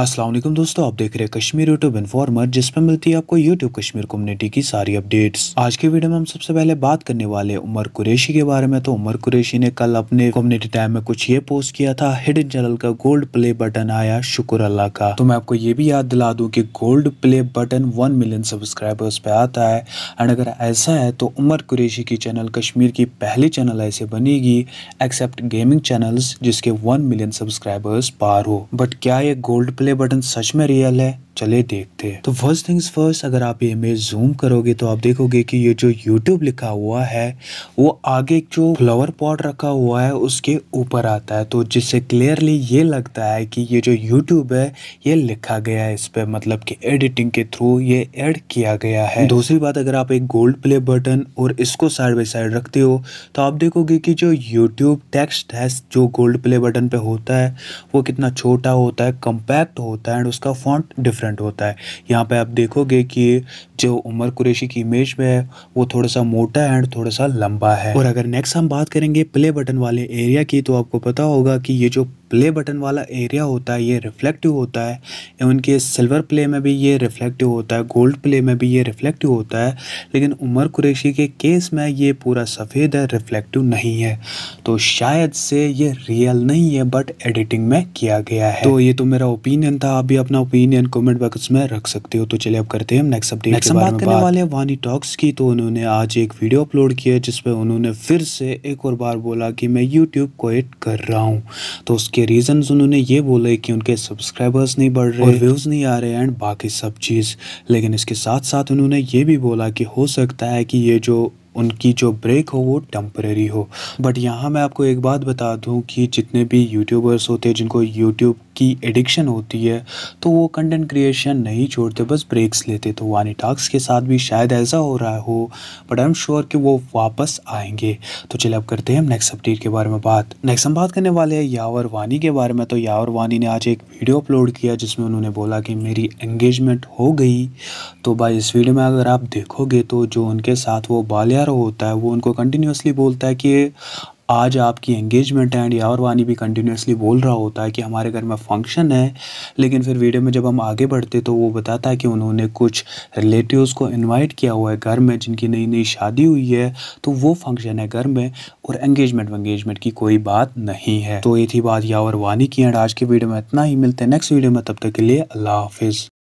असलम दोस्तों आप देख रहे हैं कश्मीर यूट्यूब इन्फॉर्मर जिसमें मिलती है आपको यूट्यूब कश्मीर कम्युनिटी की सारी अपडेट्स आज के वीडियो में हम सबसे पहले बात करने वाले उमर कुरेशी के बारे में तो उमर कुरेशी ने कल अपने कम्युनिटी टाइम में कुछ ये पोस्ट किया था हिडन चैनल का गोल्ड प्ले बटन आया शुक्र अल्लाह का तो मैं आपको ये भी याद दिला दूँ की gold play button one million subscribers पे आता है एंड अगर ऐसा है तो उमर कुरेशी की चैनल कश्मीर की पहली चैनल ऐसे बनेगी एक्सेप्ट गेमिंग चैनल जिसके वन मिलियन सब्सक्राइबर्स पार हो बट क्या ये गोल्ड प्ले वाले बटन सच में रियल है चले देखते हैं तो फर्स्ट थिंग्स फर्स्ट अगर आप ये इमेज जूम करोगे तो आप देखोगे कि ये जो YouTube लिखा हुआ है वो आगे जो फ्लावर पॉट रखा हुआ है उसके ऊपर आता है तो जिससे क्लियरली ये लगता है कि ये जो YouTube है ये लिखा गया है इस पर मतलब कि एडिटिंग के थ्रू ये ऐड किया गया है दूसरी बात अगर आप एक गोल्ड प्ले बटन और इसको साइड बाई साइड रखते हो तो आप देखोगे की जो यूट्यूब टेक्स्ट है जो गोल्ड प्ले बटन पे होता है वो कितना छोटा होता है कंपैक्ट तो होता है एंड उसका फॉन्ट डिफरेंट होता है यहाँ पे आप देखोगे कि जो उमर कुरेशी की इमेज में है वो थोड़ा सा मोटा है एंड थोड़ा सा लंबा है और अगर नेक्स्ट हम बात करेंगे प्ले बटन वाले एरिया की तो आपको पता होगा कि ये जो प्ले बटन वाला एरिया होता है ये रिफ्लेक्टिव होता है इवन के सिल्वर प्ले में भी ये रिफ्लेक्टिव होता है गोल्ड प्ले में भी ये रिफ्लेक्टिव होता है लेकिन उमर कुरेशी के केस में ये पूरा सफ़ेद है रिफ्लेक्टिव नहीं है तो शायद से ये रियल नहीं है बट एडिटिंग में किया गया है तो ये तो मेरा ओपिनियन था आप भी अपना ओपिनियन कॉमेंट बॉक्स में रख सकते हो तो चलिए अब करते हैं नेक्स्ट अपडेट नेक्स्ट बात करने वाले वानी टॉक्स की तो उन्होंने आज एक वीडियो अपलोड किया जिसपे उन्होंने फिर से एक और बार बोला कि मैं यूट्यूब को एड कर रहा हूँ तो उसके के रीजन उन्होंने ये बोले कि उनके सब्सक्राइबर्स नहीं बढ़ रहे व्यूज़ नहीं आ रहे एंड बाकी सब चीज़ लेकिन इसके साथ साथ उन्होंने ये भी बोला कि हो सकता है कि ये जो उनकी जो ब्रेक हो वो टेम्प्रेरी हो बट यहाँ मैं आपको एक बात बता दूँ कि जितने भी यूट्यूबर्स होते हैं जिनको यूट्यूब की एडिक्शन होती है तो वो कंटेंट क्रिएशन नहीं छोड़ते बस ब्रेक्स लेते तो वानी टाक्स के साथ भी शायद ऐसा हो रहा हो बट आई एम श्योर कि वो वापस आएंगे तो चलिए अब करते हैं हम नेक्स्ट अपडेट के बारे में बात नेक्स्ट हम बात करने वाले हैं यावर वानी के बारे में तो यावर वानी ने आज एक वीडियो अपलोड किया जिसमें उन्होंने बोला कि मेरी एंगेजमेंट हो गई तो भाई इस वीडियो में अगर आप देखोगे तो जो उनके साथ वो बालियार होता है वो उनको कंटिन्यूसली बोलता है कि आज आपकी एंगेजमेंट है एंड यावर वानी भी कंटिन्यूसली बोल रहा होता है कि हमारे घर में फंक्शन है लेकिन फिर वीडियो में जब हम आगे बढ़ते तो वो बताता है कि उन्होंने कुछ रिलेटिव्स को इनवाइट किया हुआ है घर में जिनकी नई नई शादी हुई है तो वो फंक्शन है घर में और एंगेजमेंट वंगेजमेंट की कोई बात नहीं है तो ये थी बात यावर वानी की एंड आज की वीडियो में इतना ही मिलते हैं नेक्स्ट वीडियो में तब तक के लिए अल्लाह हाफिज़